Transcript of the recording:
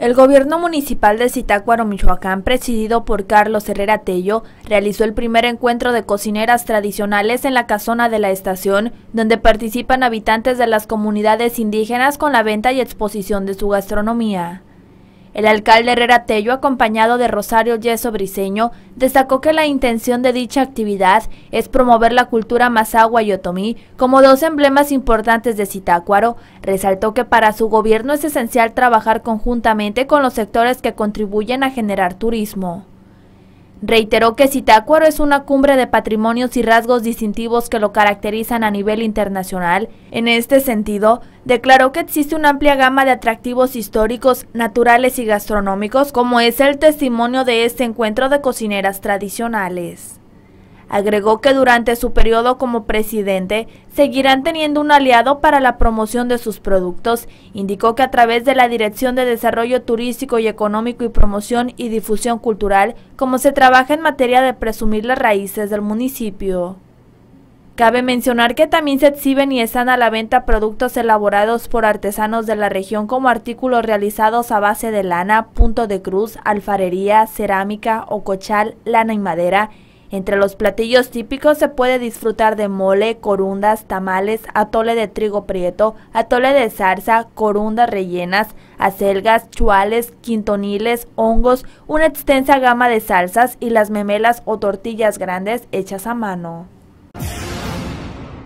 El gobierno municipal de Zitácuaro, Michoacán, presidido por Carlos Herrera Tello, realizó el primer encuentro de cocineras tradicionales en la casona de la estación, donde participan habitantes de las comunidades indígenas con la venta y exposición de su gastronomía. El alcalde Herrera Tello, acompañado de Rosario Yeso Briseño, destacó que la intención de dicha actividad es promover la cultura mazagua y otomí como dos emblemas importantes de Zitácuaro. Resaltó que para su gobierno es esencial trabajar conjuntamente con los sectores que contribuyen a generar turismo. Reiteró que Zitácuaro es una cumbre de patrimonios y rasgos distintivos que lo caracterizan a nivel internacional. En este sentido, declaró que existe una amplia gama de atractivos históricos, naturales y gastronómicos, como es el testimonio de este encuentro de cocineras tradicionales. Agregó que durante su periodo como presidente seguirán teniendo un aliado para la promoción de sus productos. Indicó que a través de la Dirección de Desarrollo Turístico y Económico y Promoción y Difusión Cultural, como se trabaja en materia de presumir las raíces del municipio. Cabe mencionar que también se exhiben y están a la venta productos elaborados por artesanos de la región como artículos realizados a base de lana, punto de cruz, alfarería, cerámica, o cochal, lana y madera, entre los platillos típicos se puede disfrutar de mole, corundas, tamales, atole de trigo prieto, atole de zarza, corundas rellenas, acelgas, chuales, quintoniles, hongos, una extensa gama de salsas y las memelas o tortillas grandes hechas a mano.